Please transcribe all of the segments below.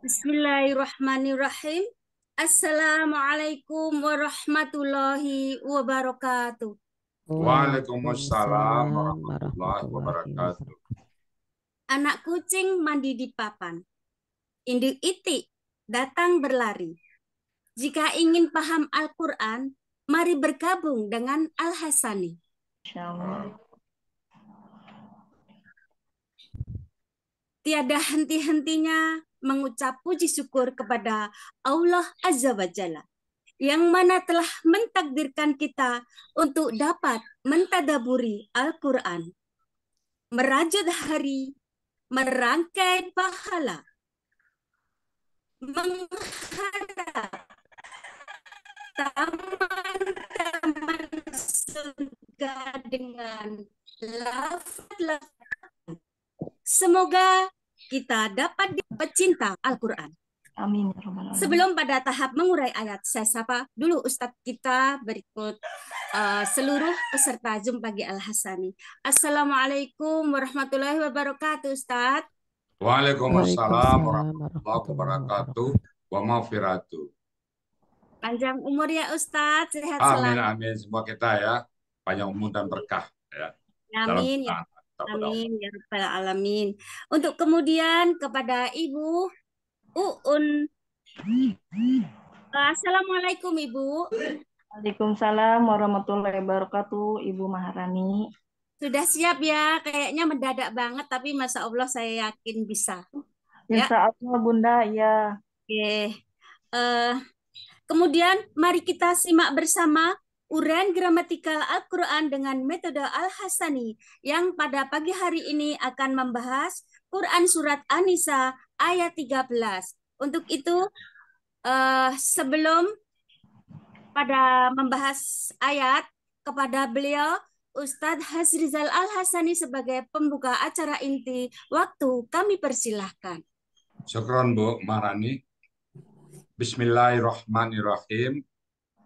Bismillahirrahmanirrahim. Assalamualaikum warahmatullahi wabarakatuh. Waalaikumsalam warahmatullahi wabarakatuh. Anak kucing mandi di papan. Induk itik datang berlari. Jika ingin paham Al-Quran, mari bergabung dengan Al-Hasani. Tiada henti-hentinya mengucap puji syukur kepada Allah Azza wa Jalla yang mana telah mentakdirkan kita untuk dapat mentadaburi Al-Quran, merajut hari, merangkai pahala, mengharap taman-taman surga dengan lafaz lafad Semoga kita dapat pecinta Al-Quran. Amin. Ya Sebelum pada tahap mengurai ayat, saya sapa dulu Ustadz kita berikut uh, seluruh peserta Zoom pagi Al-Hasani. Assalamualaikum warahmatullahi wabarakatuh Ustadz. Waalaikumsalam warahmatullahi wabarakatuh. Wa maafiratu. Panjang umur ya Ustadz, sehat amin, selalu. Amin, Semua kita ya, panjang umur dan berkah. Ya. Amin. Ya. Amin ya rabbal alamin. Untuk kemudian kepada Ibu Uun. Assalamualaikum Ibu. Waalaikumsalam warahmatullahi wabarakatuh Ibu Maharani. Sudah siap ya, kayaknya mendadak banget tapi masa Allah saya yakin bisa. Ya. Insya ya. Allah Bunda ya. Oke. Okay. Uh, eh, kemudian mari kita simak bersama uraian gramatikal Al-Quran dengan metode Al-Hasani yang pada pagi hari ini akan membahas Quran Surat An-Nisa ayat 13. Untuk itu, eh, sebelum pada membahas ayat kepada beliau, Ustadz Hasrizal Al-Hasani sebagai pembuka acara inti, waktu kami persilahkan. Syukron Bu Marani. Bismillahirrahmanirrahim.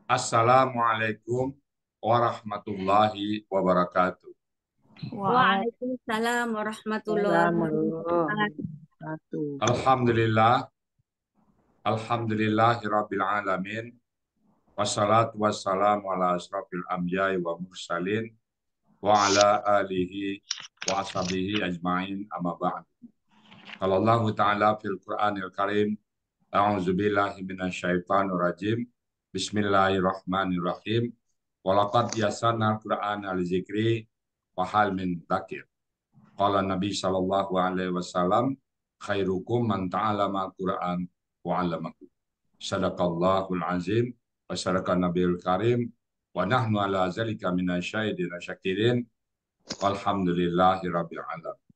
Assalamualaikum warahmatullahi wabarakatuh. Waalaikumsalam warahmatullahi wabarakatuh. Alhamdulillah. Alhamdulillahirabbil alamin. Wassalatu wassalamu ala asrafil anbiya'i wa mursalin wa ala alihi wa ashabihi ajmain amma ba'd. Qala Allah ta'ala fil Qur'anil Karim, a'udzu billahi minasyaitonir rajim. Bismillahirrahmanirrahim. Walaqad yasana al-Qur'an al-zikri fahal min dakir. Qala Nabi sallallahu alaihi wasallam khairukum man ta'alama al-Qur'an wa 'allamahu. Sadaqallahul azim wa sadaqa nabiyul karim wa nahnu ala zalika minasyahidin syakirin. Alhamdulillahi rabbil alamin.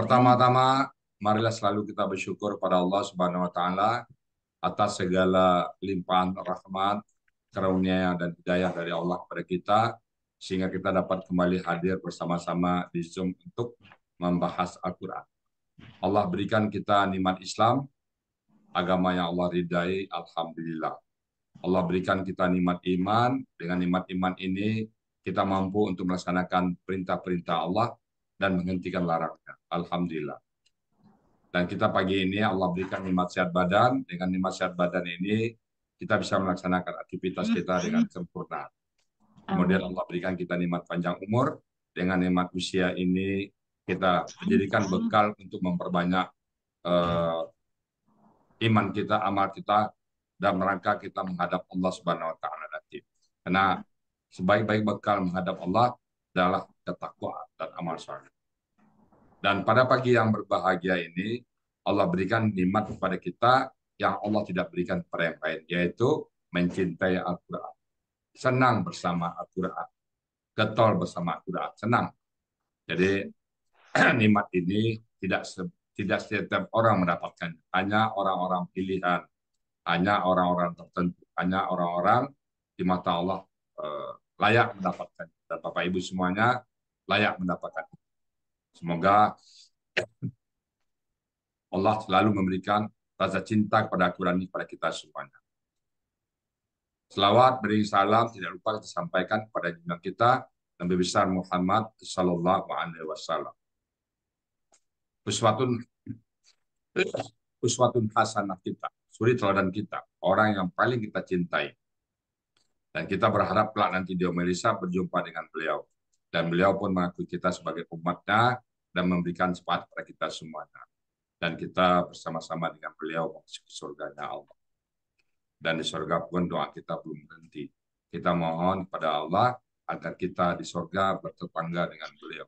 Pertama-tama marilah selalu kita bersyukur pada Allah Subhanahu wa taala atas segala limpahan rahmat, karunia dan hidayah dari Allah kepada kita sehingga kita dapat kembali hadir bersama-sama di Zoom untuk membahas Al-Quran. Allah berikan kita nikmat Islam, agama yang Allah ridai, Alhamdulillah. Allah berikan kita nikmat iman, dengan nikmat iman ini kita mampu untuk melaksanakan perintah-perintah Allah dan menghentikan larangnya. Alhamdulillah. Dan kita pagi ini Allah berikan nikmat sehat badan. Dengan nikmat sehat badan ini kita bisa melaksanakan aktivitas kita mm-hmm. dengan sempurna. Kemudian Allah berikan kita nikmat panjang umur. Dengan nikmat usia ini kita jadikan mm-hmm. bekal untuk memperbanyak uh, iman kita, amal kita dan rangka kita menghadap Allah Subhanahu wa taala nanti. Karena sebaik-baik bekal menghadap Allah adalah ketakwaan dan amal soleh. Dan pada pagi yang berbahagia ini, Allah berikan nikmat kepada kita yang Allah tidak berikan kepada yang lain, yaitu mencintai Al-Quran. Senang bersama Al-Quran. Getol bersama Al-Quran. Senang. Jadi nikmat ini tidak tidak setiap orang mendapatkan, hanya orang-orang pilihan, hanya orang-orang tertentu, hanya orang-orang di mata Allah eh, layak mendapatkan dan Bapak Ibu semuanya layak mendapatkan. Semoga Allah selalu memberikan rasa cinta kepada quran ini kepada kita semuanya. Selawat beri salam tidak lupa disampaikan kepada junjungan kita Nabi besar Muhammad Sallallahu Alaihi Wasallam. Uswatun uswatun hasanah kita, suri teladan kita, orang yang paling kita cintai. Dan kita berharap kelak nanti di melisa berjumpa dengan beliau. Dan beliau pun mengakui kita sebagai umatnya dan memberikan sepat kepada kita semuanya. Dan kita bersama-sama dengan beliau masuk surganya Allah. Dan di surga pun doa kita belum berhenti. Kita mohon kepada Allah agar kita di surga bertetangga dengan beliau.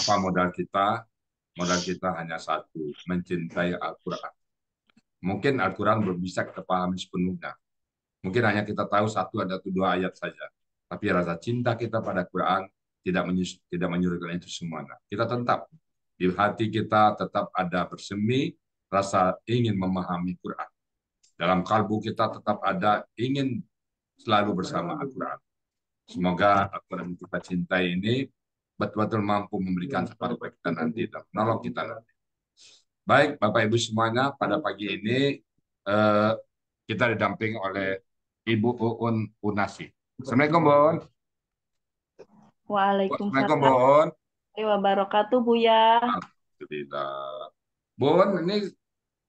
Apa modal kita? Modal kita hanya satu, mencintai Al-Quran. Mungkin Al-Quran belum bisa kita pahami sepenuhnya. Mungkin hanya kita tahu satu atau dua ayat saja. Tapi rasa cinta kita pada Quran tidak menyus, tidak menyuruhkan itu semuanya. Kita tetap di hati kita tetap ada bersemi rasa ingin memahami Quran. Dalam kalbu kita tetap ada ingin selalu bersama Al-Quran. Semoga Al-Quran yang kita cintai ini betul-betul mampu memberikan sepatu bagi kita nanti dan menolong kita nanti. Baik, Bapak Ibu semuanya, pada pagi ini eh, kita didamping oleh Ibu Uun Unasi. Assalamualaikum, Bon. Waalaikumsalam. Assalamualaikum, Bon. wabarakatuh, Buya. Alhamdulillah. Bon, ini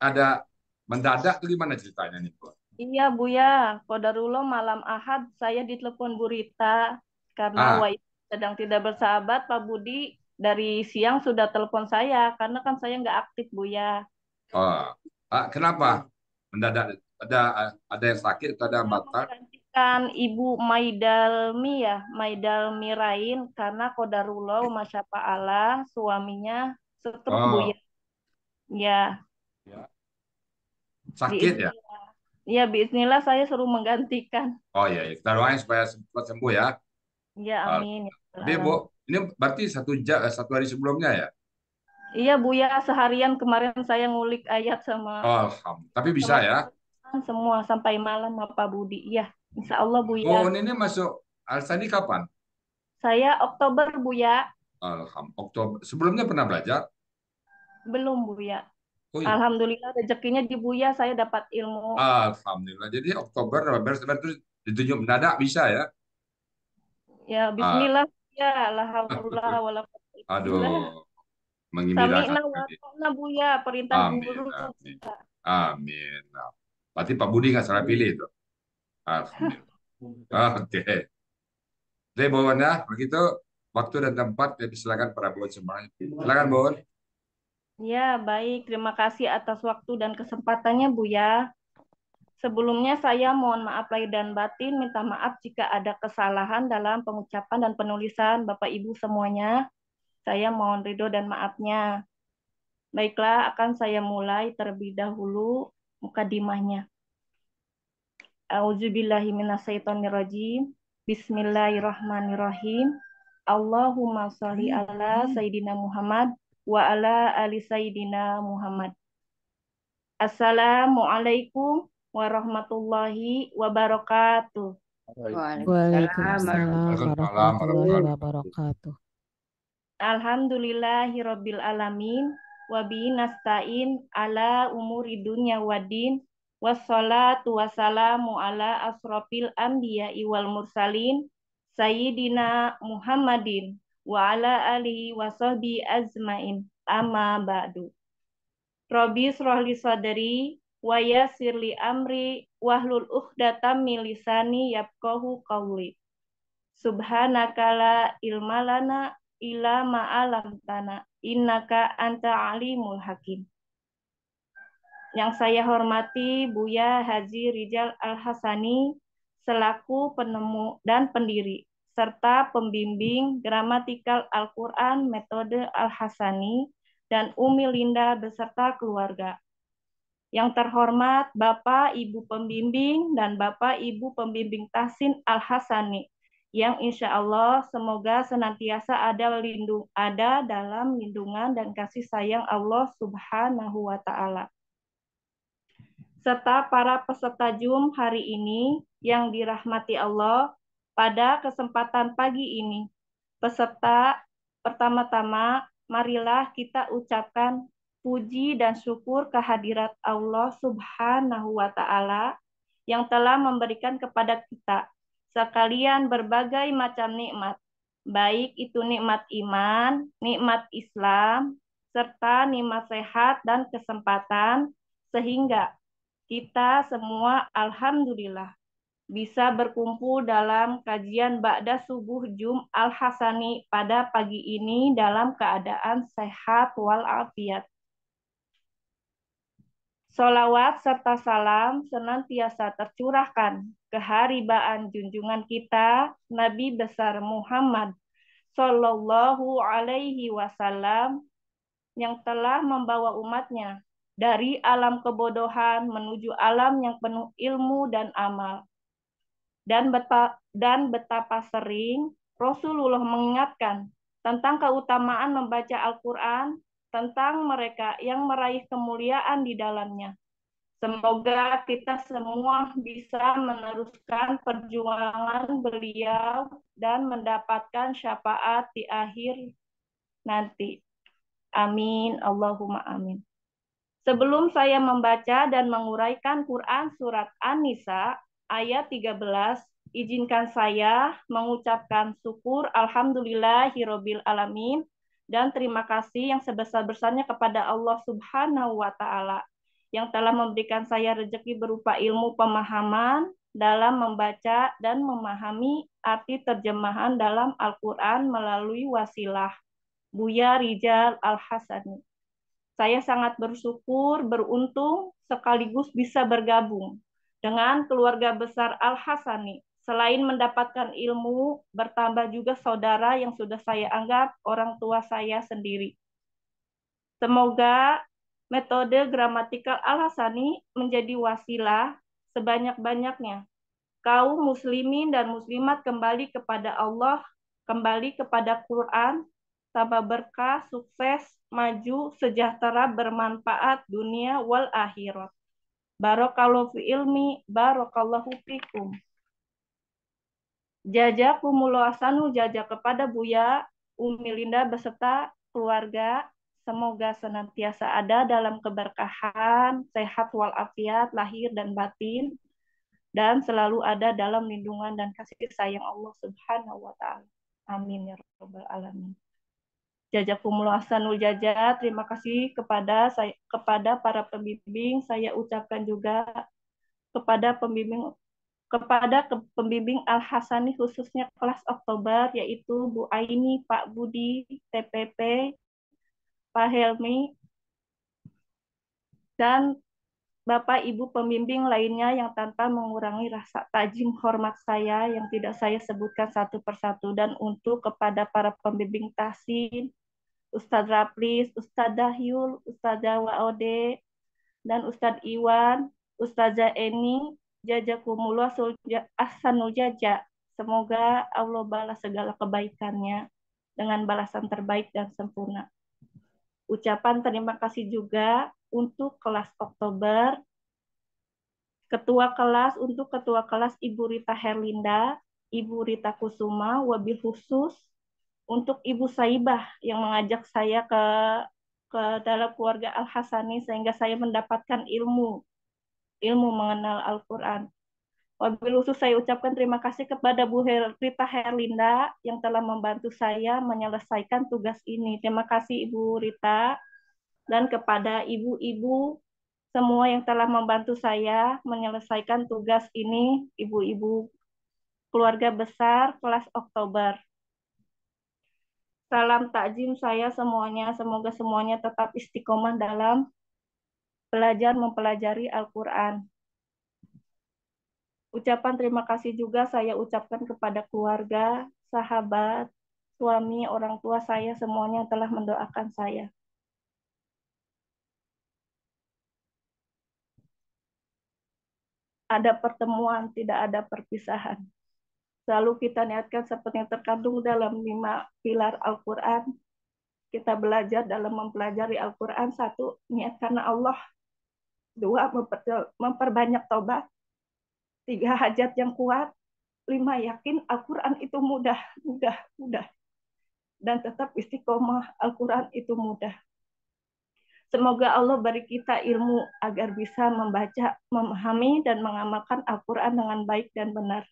ada mendadak gimana ceritanya nih, Bon? Iya, Buya. Kodarulo malam Ahad saya ditelepon Bu Rita karena ah. Wai sedang tidak bersahabat, Pak Budi dari siang sudah telepon saya karena kan saya nggak aktif Bu ya. Oh, ah, kenapa mendadak ada ada yang sakit atau ada batal? mendoakan Ibu Maidalmi ya, Maidalmi Rain karena masya pak Allah suaminya stroke oh. Bu ya. ya. Sakit ya? Ya bismillah saya suruh menggantikan. Oh iya, iya, kita doain supaya cepat sembuh ya. Ya, amin. Tapi ya Bu, ini berarti satu jam eh, satu hari sebelumnya ya? Iya Bu ya, seharian kemarin saya ngulik ayat sama. Oh, tapi bisa sama ya? Semua sampai malam Bapak Budi, ya. Insya Allah Bu ya. ini masuk Alsani kapan? Saya Oktober Bu ya. Alhamdulillah. Oktober. Sebelumnya pernah belajar? Belum Bu ya. Oh, iya. Alhamdulillah rezekinya di Buya saya dapat ilmu. Alhamdulillah. Jadi Oktober November itu ditunjuk mendadak bisa ya? Ya Bismillah ah. ya Alhamdulillah walaupun. Aduh. Menggembirakan. Samina Buya perintah amin, guru. Amin. amin. Berarti Pak Budi nggak salah pilih itu. Oke. Oke, Bawon ya. Begitu waktu dan tempat ya silakan para Bawon semuanya. Silakan Bawon. Ya, baik. Terima kasih atas waktu dan kesempatannya, Bu ya. Sebelumnya saya mohon maaf lahir dan batin, minta maaf jika ada kesalahan dalam pengucapan dan penulisan Bapak Ibu semuanya. Saya mohon ridho dan maafnya. Baiklah, akan saya mulai terlebih dahulu muka mukadimahnya. A'udzubillahi minasyaitonirrajim. Bismillahirrahmanirrahim. Allahumma sholli ala sayyidina Muhammad wa ala ali sayyidina Muhammad. Assalamualaikum warahmatullahi wabarakatuh. Waalaikumsalam warahmatullahi wabarakatuh. Alhamdulillahi alamin wa nasta'in ala umuri dunya wadin wassalatu wassalamu ala asrofil anbiya wal mursalin sayyidina Muhammadin wa ala alihi wa azmain amma ba'du. Robi srohli sadri wa yasirli amri wahlul ukhdatam Milisani yapkohu qawli. Subhanaka la ilma lana illa ma innaka anta alimul hakim yang saya hormati Buya Haji Rijal Al-Hasani selaku penemu dan pendiri serta pembimbing gramatikal Al-Quran metode Al-Hasani dan Umi Linda beserta keluarga. Yang terhormat Bapak Ibu Pembimbing dan Bapak Ibu Pembimbing Tasin Al-Hasani yang insya Allah semoga senantiasa ada lindung ada dalam lindungan dan kasih sayang Allah Subhanahu wa taala serta para peserta Zoom hari ini yang dirahmati Allah pada kesempatan pagi ini. Peserta pertama-tama, marilah kita ucapkan puji dan syukur kehadirat Allah Subhanahu wa taala yang telah memberikan kepada kita sekalian berbagai macam nikmat, baik itu nikmat iman, nikmat Islam, serta nikmat sehat dan kesempatan sehingga kita semua alhamdulillah bisa berkumpul dalam kajian Ba'da Subuh Jum Al-Hasani pada pagi ini dalam keadaan sehat walafiat. Salawat serta salam senantiasa tercurahkan keharibaan junjungan kita Nabi besar Muhammad Sallallahu Alaihi Wasallam yang telah membawa umatnya dari alam kebodohan menuju alam yang penuh ilmu dan amal. Dan betapa, dan betapa sering Rasulullah mengingatkan tentang keutamaan membaca Al-Quran, tentang mereka yang meraih kemuliaan di dalamnya. Semoga kita semua bisa meneruskan perjuangan beliau dan mendapatkan syafaat di akhir nanti. Amin. Allahumma amin. Sebelum saya membaca dan menguraikan Quran Surat An-Nisa ayat 13, izinkan saya mengucapkan syukur Hirobil alamin dan terima kasih yang sebesar-besarnya kepada Allah Subhanahu wa taala yang telah memberikan saya rejeki berupa ilmu pemahaman dalam membaca dan memahami arti terjemahan dalam Al-Qur'an melalui wasilah Buya Rijal Al-Hasani. Saya sangat bersyukur, beruntung, sekaligus bisa bergabung dengan keluarga besar Al-Hasani. Selain mendapatkan ilmu, bertambah juga saudara yang sudah saya anggap orang tua saya sendiri. Semoga metode gramatikal Al-Hasani menjadi wasilah sebanyak-banyaknya kaum muslimin dan muslimat kembali kepada Allah, kembali kepada Quran, tambah berkah, sukses, maju, sejahtera, bermanfaat dunia wal akhirat. Barakallahu fi ilmi, barakallahu fikum. Jazakumullah asanu jajak kepada Buya, Umi Linda beserta keluarga. Semoga senantiasa ada dalam keberkahan, sehat walafiat, lahir dan batin, dan selalu ada dalam lindungan dan kasih sayang Allah Subhanahu wa Ta'ala. Amin ya Rabbal 'Alamin. Jajah Fumul Hasanul Jaja, terima kasih kepada saya, kepada para pembimbing. Saya ucapkan juga kepada pembimbing kepada ke, pembimbing Al Hasani khususnya kelas Oktober yaitu Bu Aini, Pak Budi, TPP, Pak Helmi, dan Bapak Ibu pembimbing lainnya yang tanpa mengurangi rasa tajim hormat saya yang tidak saya sebutkan satu persatu dan untuk kepada para pembimbing tasin Ustadz Raplis, Ustadz Dahyul, Ustaz Waode, dan Ustadz Iwan, Ustadz Eni, Jajakumullah Ahsanul Jaja. Semoga Allah balas segala kebaikannya dengan balasan terbaik dan sempurna. Ucapan terima kasih juga untuk kelas Oktober, ketua kelas untuk ketua kelas Ibu Rita Herlinda, Ibu Rita Kusuma, wabil khusus untuk Ibu Saibah yang mengajak saya ke ke dalam keluarga Al Hasani sehingga saya mendapatkan ilmu ilmu mengenal Al-Qur'an. Wabil khusus saya ucapkan terima kasih kepada Bu Rita Herlinda yang telah membantu saya menyelesaikan tugas ini. Terima kasih Ibu Rita dan kepada ibu-ibu semua yang telah membantu saya menyelesaikan tugas ini, ibu-ibu keluarga besar kelas Oktober. Salam takjim saya semuanya. Semoga semuanya tetap istiqomah dalam belajar mempelajari Al-Quran. Ucapan terima kasih juga saya ucapkan kepada keluarga, sahabat, suami, orang tua saya semuanya telah mendoakan saya. Ada pertemuan, tidak ada perpisahan. Selalu kita niatkan seperti yang terkandung dalam lima pilar Al-Quran. Kita belajar dalam mempelajari Al-Quran. Satu, niat karena Allah. Dua, memperbanyak tobat. Tiga, hajat yang kuat. Lima, yakin Al-Quran itu mudah, mudah, mudah. Dan tetap istiqomah Al-Quran itu mudah. Semoga Allah beri kita ilmu agar bisa membaca, memahami, dan mengamalkan Al-Quran dengan baik dan benar.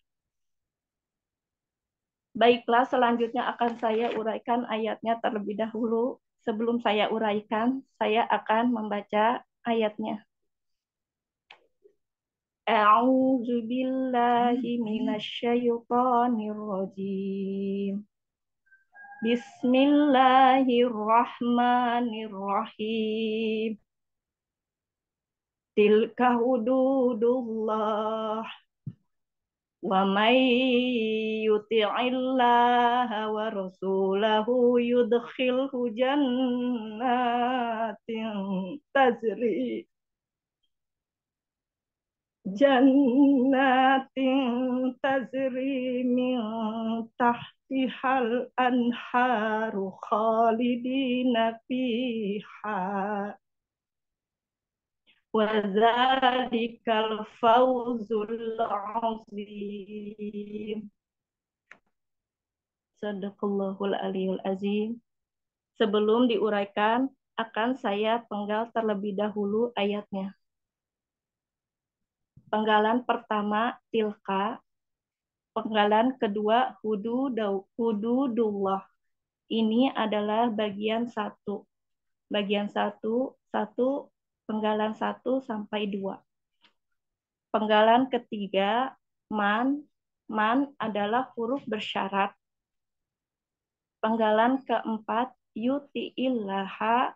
Baiklah, selanjutnya akan saya uraikan ayatnya terlebih dahulu. Sebelum saya uraikan, saya akan membaca ayatnya. A'udzu billahi minasyaitonir rajim. Bismillahirrahmanirrahim. Tilka hududullah ومن يطع الله ورسوله يدخله جنات تجري جنات تجري من تحتها الأنهار خالدين فيها وذلك fauzul azim Sadaqallahul Aliyul Azim. Sebelum diuraikan, akan saya penggal terlebih dahulu ayatnya. Penggalan pertama, tilka. Penggalan kedua, hududullah. Ini adalah bagian satu. Bagian satu, satu penggalan 1 sampai 2. Penggalan ketiga, man. Man adalah huruf bersyarat. Penggalan keempat, yuti ilaha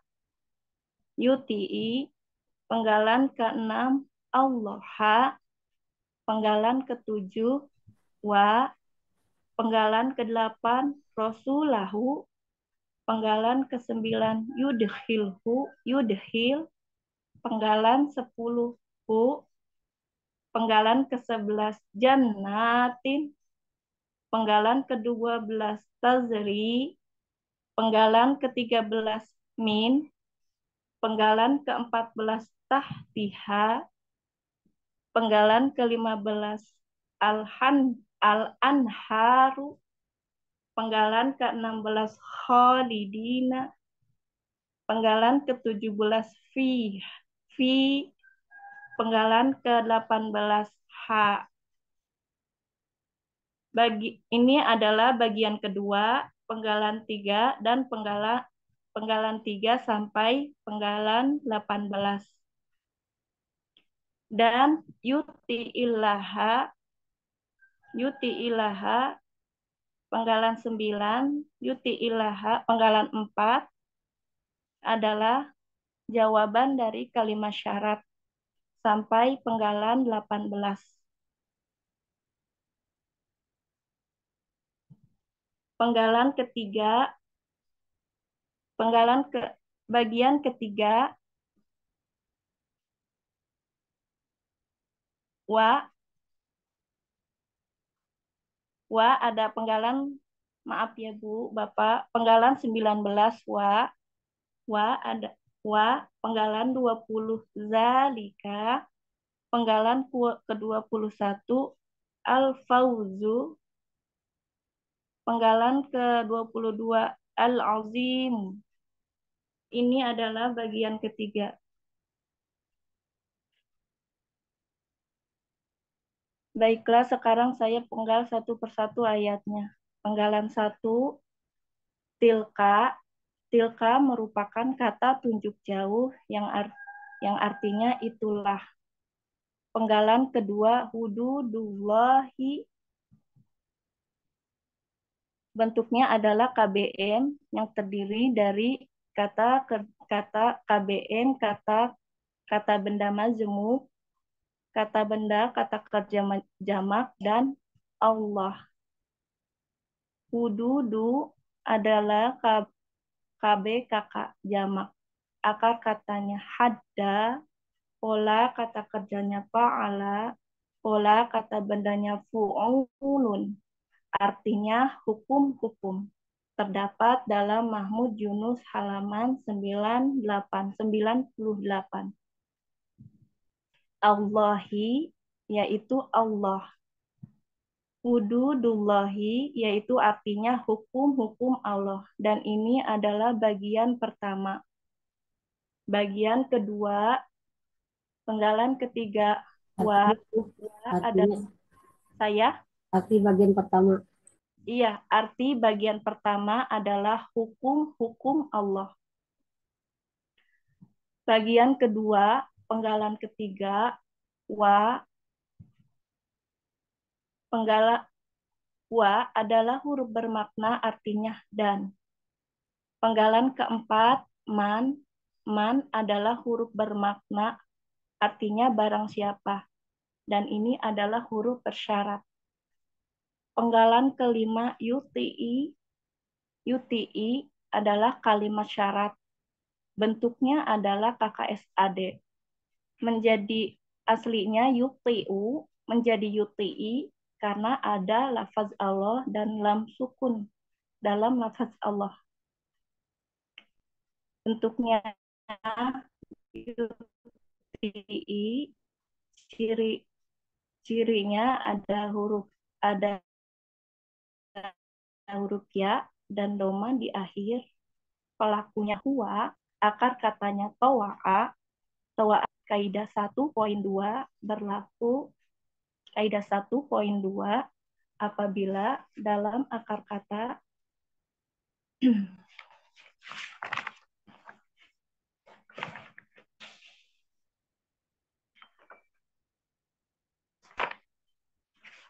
yuti. Penggalan keenam, allaha. Penggalan ketujuh, wa. Penggalan kedelapan, rasulahu. Penggalan kesembilan, yudhilhu, yudhil penggalan 10 bu penggalan ke-11 jannatin penggalan ke-12 tazri penggalan ke-13 min penggalan ke-14 tahtiha penggalan ke-15 alhan al-anharu penggalan ke-16 khalidina penggalan ke-17 fiha V penggalan ke-18H. Bagi, ini adalah bagian kedua, penggalan 3 dan penggalan penggalan 3 sampai penggalan 18. Dan yuti ilaha yuti ilaha penggalan 9, yuti ilaha penggalan 4 adalah jawaban dari kalimat syarat sampai penggalan 18. Penggalan ketiga, penggalan ke bagian ketiga, wa, wa ada penggalan, maaf ya Bu, Bapak, penggalan 19 wa, wa ada wa penggalan 20 zalika penggalan ke-21 al-fauzu penggalan ke-22 al-azim ini adalah bagian ketiga Baiklah, sekarang saya penggal satu persatu ayatnya. Penggalan satu, tilka, Tilka merupakan kata tunjuk jauh yang art, yang artinya itulah. Penggalan kedua hududullahi bentuknya adalah KBM yang terdiri dari kata kata KBM, kata kata benda majemuk, kata benda, kata kerja jamak dan Allah. Hududu adalah KB kakak jamak. Akar katanya hadda, pola kata kerjanya fa'ala, pola kata bendanya fu'ulun. Artinya hukum-hukum. Terdapat dalam Mahmud Yunus halaman 98. 98. Allahi, yaitu Allah hududullahi yaitu artinya hukum-hukum Allah dan ini adalah bagian pertama. Bagian kedua penggalan ketiga wa ada saya arti bagian pertama. Iya, arti bagian pertama adalah hukum-hukum Allah. Bagian kedua, penggalan ketiga wa Penggala wa adalah huruf bermakna artinya dan. Penggalan keempat, man. Man adalah huruf bermakna artinya barang siapa. Dan ini adalah huruf persyarat. Penggalan kelima, UTI. UTI adalah kalimat syarat. Bentuknya adalah KKSAD. Menjadi aslinya UTU, menjadi UTI karena ada lafaz Allah dan lam sukun dalam lafaz Allah. Bentuknya i ciri cirinya ada huruf ada huruf ya dan doma di akhir pelakunya huwa akar katanya towa'a towa'a kaidah dua berlaku Kaidah 1.2 apabila dalam akar kata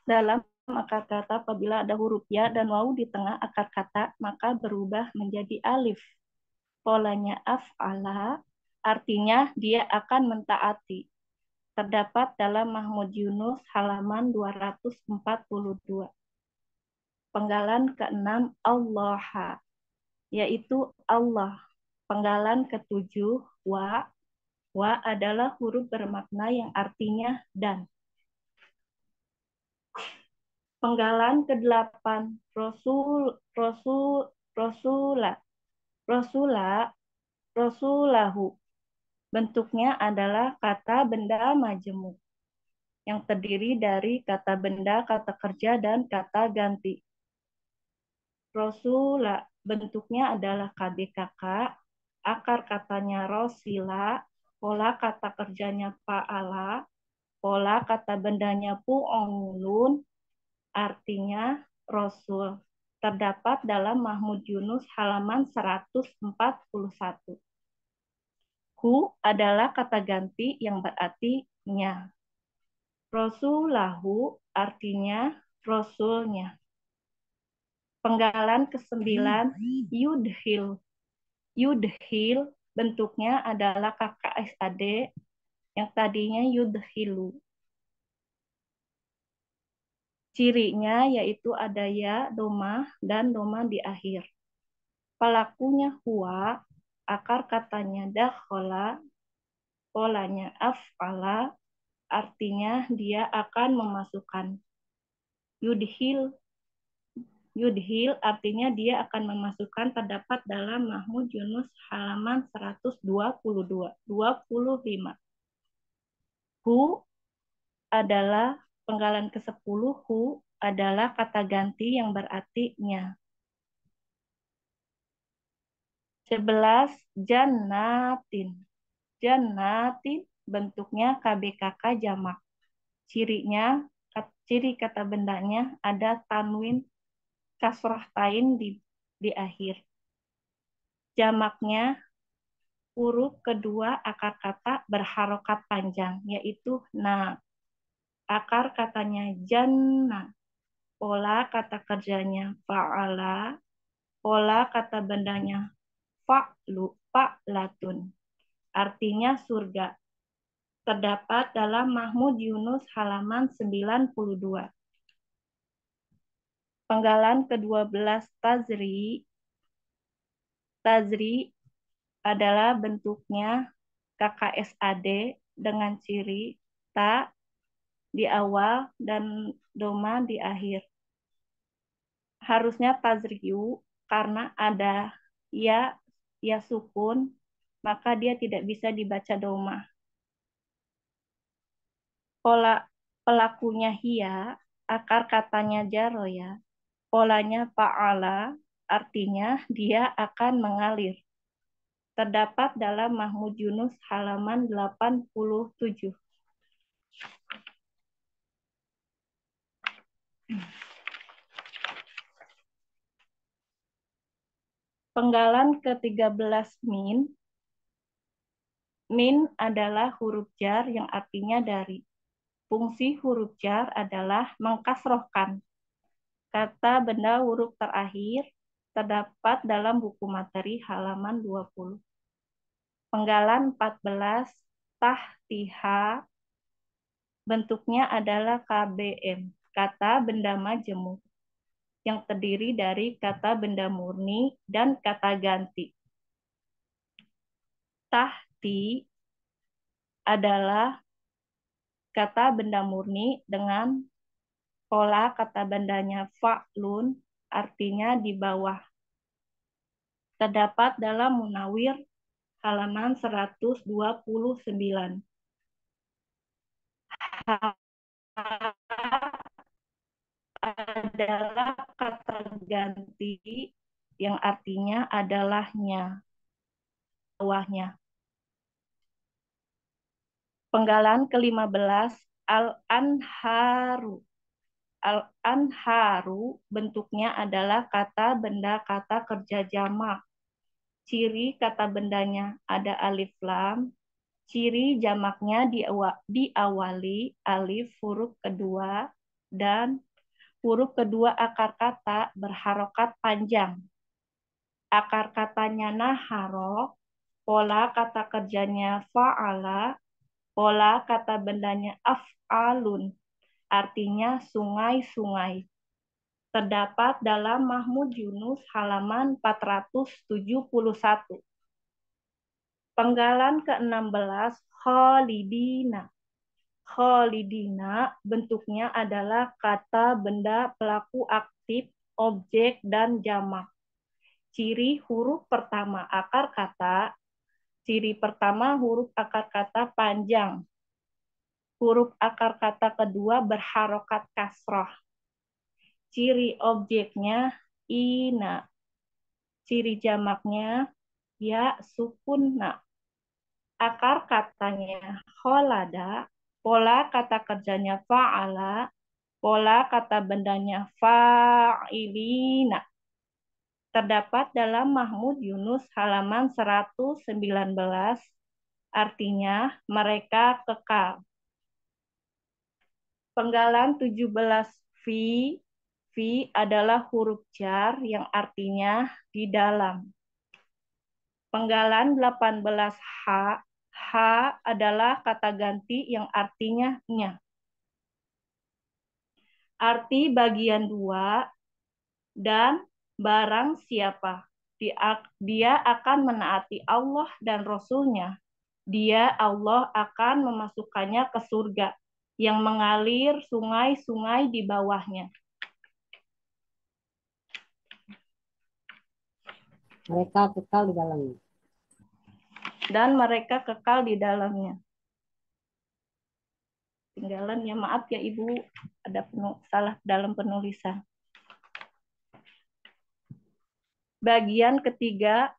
dalam akar kata apabila ada huruf ya dan wau di tengah akar kata maka berubah menjadi alif. Polanya af'ala artinya dia akan mentaati terdapat dalam Mahmud Yunus halaman 242. Penggalan ke-6 Allah, yaitu Allah. Penggalan ke-7 wa, wa adalah huruf bermakna yang artinya dan. Penggalan ke-8 Rasul Rasul Rasulah Rasulah Rasulahu Bentuknya adalah kata benda majemuk yang terdiri dari kata benda, kata kerja, dan kata ganti. Rosula bentuknya adalah KBKK, akar katanya rosila, pola kata kerjanya paala, pola kata bendanya puongulun, artinya Rosul Terdapat dalam Mahmud Yunus halaman 141. Hu adalah kata ganti yang berarti nya. Rasulahu artinya rasulnya. Penggalan kesembilan yudhil. Yudhil bentuknya adalah kakak SAD yang tadinya yudhilu. Cirinya yaitu ada ya, doma, dan domah di akhir. Pelakunya huwa akar katanya dakhola, polanya af'ala, artinya dia akan memasukkan. Yudhil, yudhil artinya dia akan memasukkan terdapat dalam Mahmud Yunus halaman 122, 25. Hu adalah penggalan ke-10, hu adalah kata ganti yang berarti nya. 11 jannatin. Jannatin bentuknya KBKK jamak. Cirinya ciri kata bendanya ada tanwin kasrah tain di di akhir. Jamaknya huruf kedua akar kata berharokat panjang yaitu na. Akar katanya janna. Pola kata kerjanya fa'ala. Pola kata bendanya fa'lu fa'latun. Artinya surga. Terdapat dalam Mahmud Yunus halaman 92. Penggalan ke-12 Tazri. Tazri adalah bentuknya KKSAD dengan ciri ta di awal dan doma di akhir. Harusnya tazriyu karena ada ya ia sukun, maka dia tidak bisa dibaca doma. Pola pelakunya hia, akar katanya jaroya, polanya paala, artinya dia akan mengalir. Terdapat dalam Mahmud Yunus halaman 87. Penggalan ke-13 min. Min adalah huruf jar yang artinya dari. Fungsi huruf jar adalah mengkasrohkan. Kata benda huruf terakhir terdapat dalam buku materi halaman 20. Penggalan 14 tah tahtiha bentuknya adalah KBM, kata benda majemuk yang terdiri dari kata benda murni dan kata ganti. Tahti adalah kata benda murni dengan pola kata bendanya fa'lun, artinya di bawah. Terdapat dalam Munawir halaman 129 adalah kata ganti yang artinya adalahnya, bawahnya. Penggalan ke-15 al-anharu. Al-anharu bentuknya adalah kata benda kata kerja jamak. Ciri kata bendanya ada alif lam, ciri jamaknya diawali alif huruf kedua dan huruf kedua akar kata berharokat panjang. Akar katanya naharo, pola kata kerjanya fa'ala, pola kata bendanya af'alun, artinya sungai-sungai. Terdapat dalam Mahmud Yunus halaman 471. Penggalan ke-16, Khalidina kholidina bentuknya adalah kata benda pelaku aktif, objek, dan jamak. Ciri huruf pertama akar kata, ciri pertama huruf akar kata panjang. Huruf akar kata kedua berharokat kasroh. Ciri objeknya ina. Ciri jamaknya ya sukunna. Akar katanya holada pola kata kerjanya fa'ala, pola kata bendanya fa'ilina. Terdapat dalam Mahmud Yunus halaman 119, artinya mereka kekal. Penggalan 17 fi, fi adalah huruf jar yang artinya di dalam. Penggalan 18 h H adalah kata ganti yang artinya nya. Arti bagian dua dan barang siapa. Dia akan menaati Allah dan Rasulnya. Dia Allah akan memasukkannya ke surga yang mengalir sungai-sungai di bawahnya. Mereka kekal di dalamnya dan mereka kekal di dalamnya. Tinggalan ya maaf ya Ibu, ada penuh, salah dalam penulisan. Bagian ketiga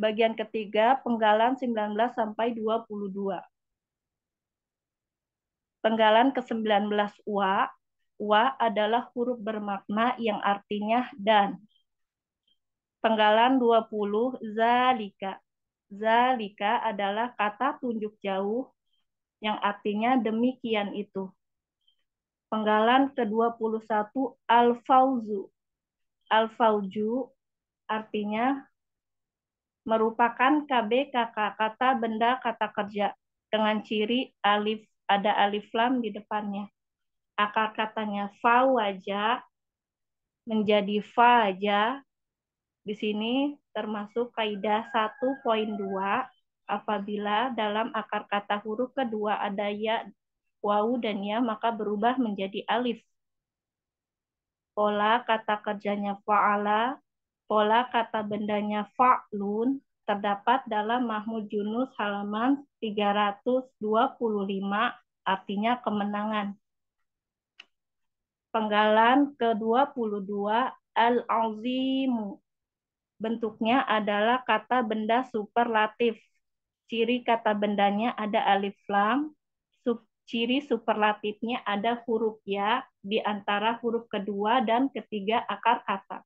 bagian ketiga penggalan 19 sampai 22. Penggalan ke-19 wa wa adalah huruf bermakna yang artinya dan. Penggalan 20 zalika Zalika adalah kata tunjuk jauh yang artinya demikian itu. Penggalan ke-21 Al-Fauzu. Al-Fauju artinya merupakan KBKK kata benda kata kerja dengan ciri alif ada alif lam di depannya. Akar katanya fa wajah menjadi faja di sini termasuk kaidah 1.2 apabila dalam akar kata huruf kedua ada ya, wau dan ya maka berubah menjadi alif. Pola kata kerjanya fa'ala, pola kata bendanya fa'lun terdapat dalam Mahmud Junus halaman 325 artinya kemenangan. Penggalan ke-22 Al-Azimu Bentuknya adalah kata benda superlatif. Ciri kata bendanya ada alif lam, sub, ciri superlatifnya ada huruf ya di antara huruf kedua dan ketiga akar kata.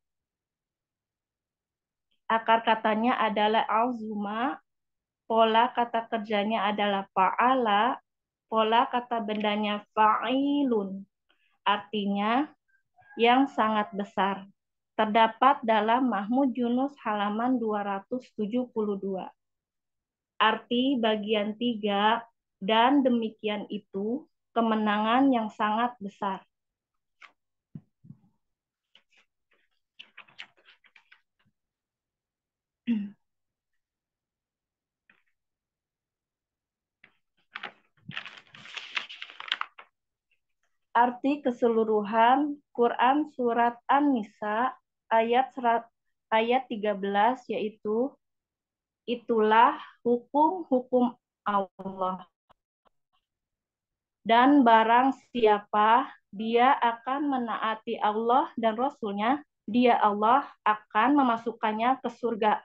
Akar katanya adalah alzuma, pola kata kerjanya adalah fa'ala, pola kata bendanya fa'ilun. Artinya yang sangat besar terdapat dalam Mahmud Yunus halaman 272. Arti bagian tiga dan demikian itu kemenangan yang sangat besar. Arti keseluruhan Quran Surat An-Nisa ayat serat, ayat 13 yaitu itulah hukum-hukum Allah. Dan barang siapa dia akan menaati Allah dan Rasulnya, dia Allah akan memasukkannya ke surga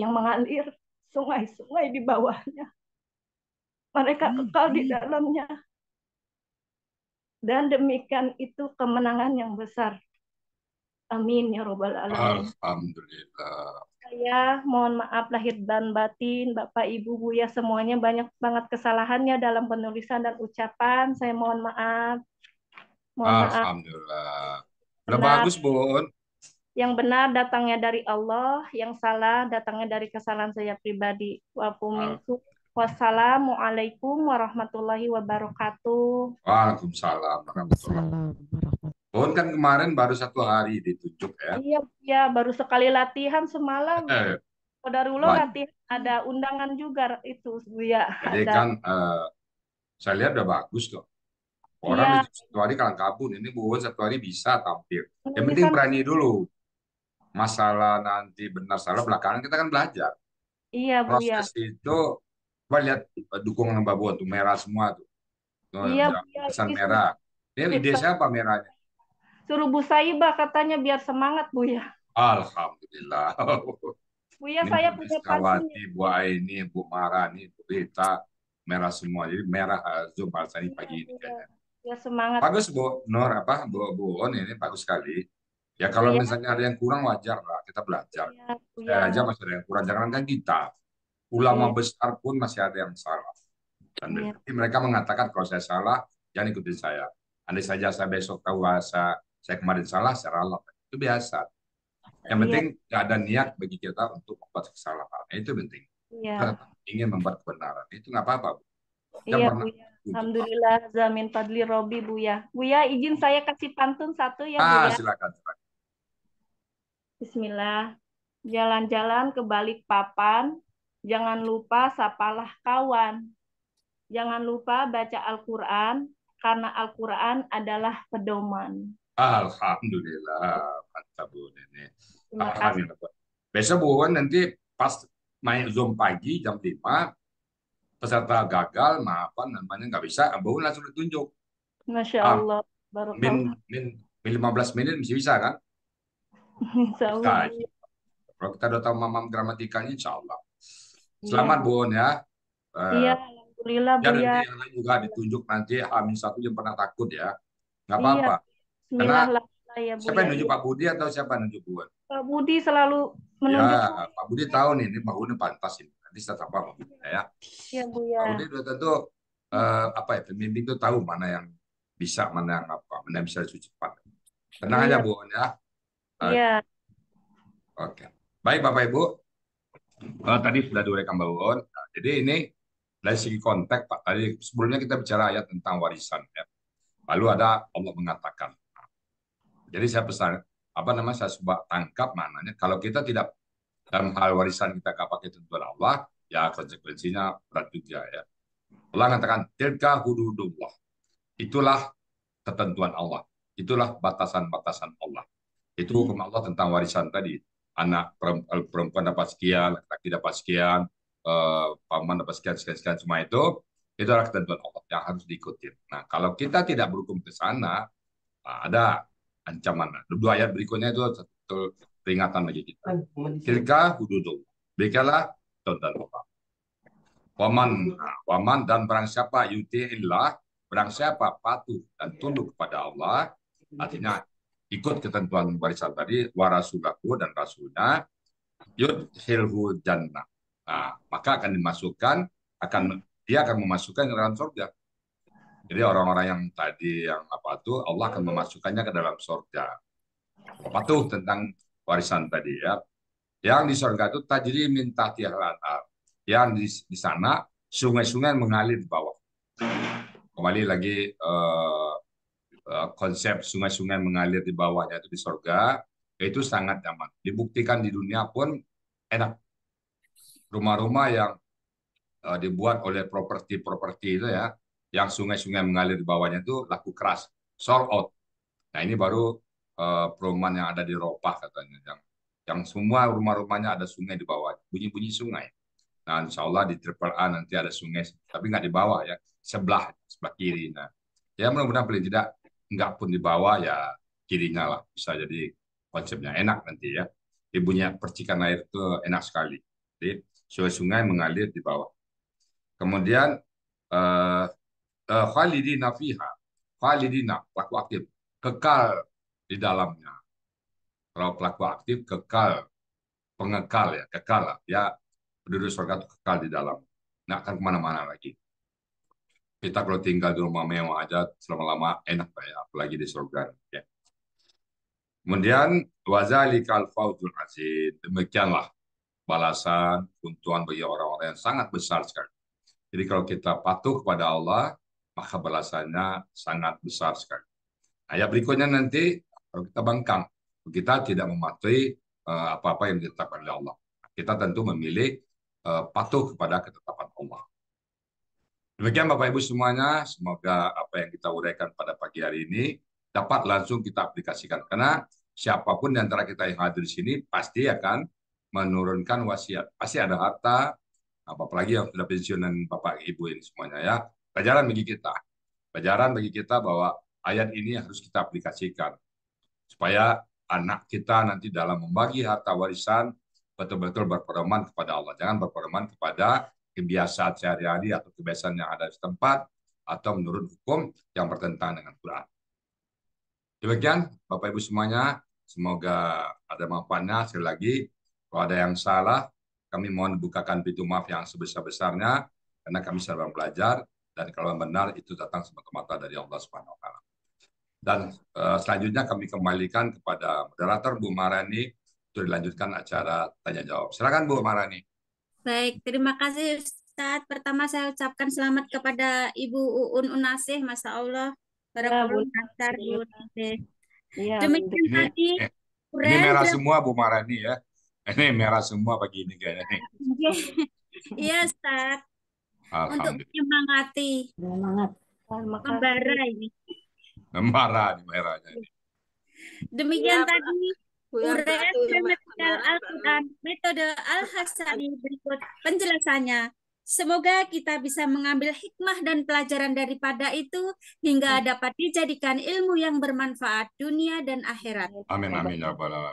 yang mengalir sungai-sungai di bawahnya. Mereka hmm, kekal di iya. dalamnya. Dan demikian itu kemenangan yang besar Amin ya robbal alamin. Alhamdulillah. Saya mohon maaf lahir dan batin, Bapak Ibu Buya semuanya banyak banget kesalahannya dalam penulisan dan ucapan. Saya mohon maaf. Mohon Alhamdulillah. Maaf. bagus Bu Yang benar datangnya dari Allah, yang salah datangnya dari kesalahan saya pribadi. Wa Wassalamualaikum warahmatullahi wabarakatuh. Waalaikumsalam warahmatullahi wabarakatuh. Pohon kan kemarin baru satu hari ditunjuk ya. Iya, iya baru sekali latihan semalam. Eh, Kodarulo latihan ada undangan juga itu ya. Jadi ada. kan uh, saya lihat udah bagus kok. Orang iya. satu hari kalang kabut, ini Buwon satu hari bisa tampil. Iya, Yang penting berani dulu. Masalah nanti benar salah belakangan kita kan belajar. Iya, Bu. Iya. Proses ya. itu coba lihat eh, dukungan Mbak Buwon tuh merah semua tuh. Iya, iya. pesan merah. Ini ide siapa merahnya? Suruh Bu Saiba katanya biar semangat bu ya. Alhamdulillah. Bu ya saya punya Kawati, Bu Aini, Bu Marani, Bu Rita, merah semua. Jadi merah eh, Zoom bahasa ini pagi ini kan. Ya semangat. Bagus Bu Nur apa Bu Bu On ini bagus sekali. Ya kalau ya. misalnya ada yang kurang wajar lah kita belajar. Ya, ya. aja masih ada yang kurang jangan kan kita. Ulama ya. besar pun masih ada yang salah. Dan ya. mereka mengatakan kalau saya salah jangan ikutin saya. Andai saja saya besok tahu bahasa saya kemarin salah saya ralat itu biasa iya. yang penting nggak ada niat bagi kita untuk membuat kesalahan nah, itu penting Iya. kita ingin membuat kebenaran itu nggak apa-apa bu iya, pernah... Ya. Alhamdulillah zamin Fadli Robi bu ya, bu ya izin saya kasih pantun satu ya ah, ya. silakan, silakan. Bismillah. Jalan-jalan ke balik papan, jangan lupa sapalah kawan. Jangan lupa baca Al-Qur'an karena Al-Qur'an adalah pedoman. Alhamdulillah, mantap Bu Nenek. Alhamdulillah. Besok Bu Wan nanti pas main Zoom pagi jam lima. peserta gagal, maafan namanya nggak bisa, Bu langsung ditunjuk. Masya Allah. Ah, Baru min, min, min 15 menit masih bisa kan? Insya Allah. Kita, kalau kita udah tahu mamam gramatikanya, insya Allah. Iya. Selamat Bu Wan ya. Eh, iya, Alhamdulillah Bu ya. Yang lain juga ditunjuk nanti, Amin satu yang pernah takut ya. Nggak iya. apa-apa. Iya. Bismillah ya Bu. Siapa yang ya. nunjuk Pak Budi atau siapa yang nunjuk buat? Pak Budi selalu menunjuk. Ya, Pak Budi tahu nih, ini Pak Budi pantas ini. Nanti saya sapa Pak Budi ya. Iya Bu ya. Pak Budi sudah tentu uh, apa ya pemimpin itu tahu mana yang bisa, mana yang apa, mana yang bisa cuci cepat. Tenang ya. aja iya. Bu ya. Iya. Oke. Okay. Baik Bapak Ibu. Uh, tadi sudah direkam Mbak Uon. Nah, jadi ini dari segi konteks Pak. Tadi sebelumnya kita bicara ayat tentang warisan ya. Lalu ada Allah mengatakan jadi saya pesan apa nama saya coba tangkap mananya kalau kita tidak dalam hal warisan kita pakai tentuan Allah ya konsekuensinya berat juga ya. Allah mengatakan tilka hududullah. Itulah ketentuan Allah. Itulah batasan-batasan Allah. Itu hukum Allah tentang warisan tadi. Anak eh, perempuan dapat sekian, laki dapat sekian, eh, paman dapat sekian, sekian, sekian, semua itu. itu adalah ketentuan Allah yang harus diikuti. Nah, kalau kita tidak berhukum ke sana, ah, ada ancaman. Dua ayat berikutnya itu satu peringatan bagi kita. Tilka hududul. Berikanlah tonton Allah. Waman, waman dan barang siapa yuti'illah, barang siapa patuh dan tunduk kepada Allah, artinya ikut ketentuan barisan tadi, warasulaku dan rasulnya, hilhu jannah. Nah, maka akan dimasukkan, akan dia akan memasukkan ke dalam surga. Jadi orang-orang yang tadi yang apa tuh Allah akan memasukkannya ke dalam surga. Apa tuh tentang warisan tadi ya? Yang di surga itu tajri minta tiar Yang di, di sana sungai-sungai mengalir di bawah. Kembali lagi uh, konsep sungai-sungai mengalir di bawahnya itu di surga itu sangat nyaman. Dibuktikan di dunia pun enak. Rumah-rumah yang uh, dibuat oleh properti-properti itu ya yang sungai-sungai mengalir di bawahnya itu laku keras, sold out. Nah ini baru uh, perumahan yang ada di Eropa katanya, yang yang semua rumah-rumahnya ada sungai di bawah, bunyi-bunyi sungai. Nah insya Allah di triple A nanti ada sungai, tapi nggak di bawah ya, sebelah sebelah kiri. Nah ya mudah-mudahan paling tidak nggak pun di bawah ya kirinya lah bisa jadi konsepnya enak nanti ya. Ibunya percikan air itu enak sekali. Jadi sungai-sungai mengalir di bawah. Kemudian eh, Eh, khalidina fiha. Khalidina, pelaku aktif. Kekal di dalamnya. Kalau pelaku aktif kekal, pengekal ya, kekal lah. Ya, penduduk surga itu kekal di dalam. Nggak akan kemana-mana lagi. Kita kalau tinggal di rumah mewah aja selama-lama enak lah ya, apalagi di surga. Ya. Kemudian wazalikal fauzul azim. Demikianlah balasan, keuntungan bagi orang-orang yang sangat besar sekali. Jadi kalau kita patuh kepada Allah, maka balasannya sangat besar sekali. Ayat berikutnya nanti kalau kita bangkang, kita tidak mematuhi eh, apa-apa yang ditetapkan oleh Allah. Kita tentu memilih eh, patuh kepada ketetapan Allah. Demikian Bapak Ibu semuanya, semoga apa yang kita uraikan pada pagi hari ini dapat langsung kita aplikasikan. Karena siapapun di antara kita yang hadir di sini pasti akan menurunkan wasiat. Pasti ada harta, apalagi yang sudah pensiun Bapak Ibu ini semuanya ya, Pelajaran bagi kita. Pelajaran bagi kita bahwa ayat ini harus kita aplikasikan. Supaya anak kita nanti dalam membagi harta warisan betul-betul berperoman kepada Allah. Jangan berperoman kepada kebiasaan sehari-hari atau kebiasaan yang ada di tempat atau menurut hukum yang bertentangan dengan Quran. Demikian Bapak Ibu semuanya, semoga ada manfaatnya. Sekali lagi, kalau ada yang salah, kami mohon bukakan pintu maaf yang sebesar-besarnya karena kami sedang belajar dan kalau benar itu datang semata-mata dari Allah Subhanahu wa taala. Dan uh, selanjutnya kami kembalikan kepada moderator Bu Marani untuk dilanjutkan acara tanya jawab. Silakan Bu Marani. Baik, terima kasih Ustaz. Pertama saya ucapkan selamat kepada Ibu Uun Unasih, Masya Allah. Para ya, Bu. Unasih. Ya, Demikian Ini eh, merah semua Bu Marani ya. Ini merah semua pagi ini kayaknya. Iya, Ustaz. Ah, Untuk menyemangati. Semangat. Ah, membara ini. Membara merahnya. Demikian ya, tadi URS gramatikal Al-Quran metode Al-Hasani berikut penjelasannya. Semoga kita bisa mengambil hikmah dan pelajaran daripada itu hingga dapat dijadikan ilmu yang bermanfaat dunia dan akhirat. Amin amin ya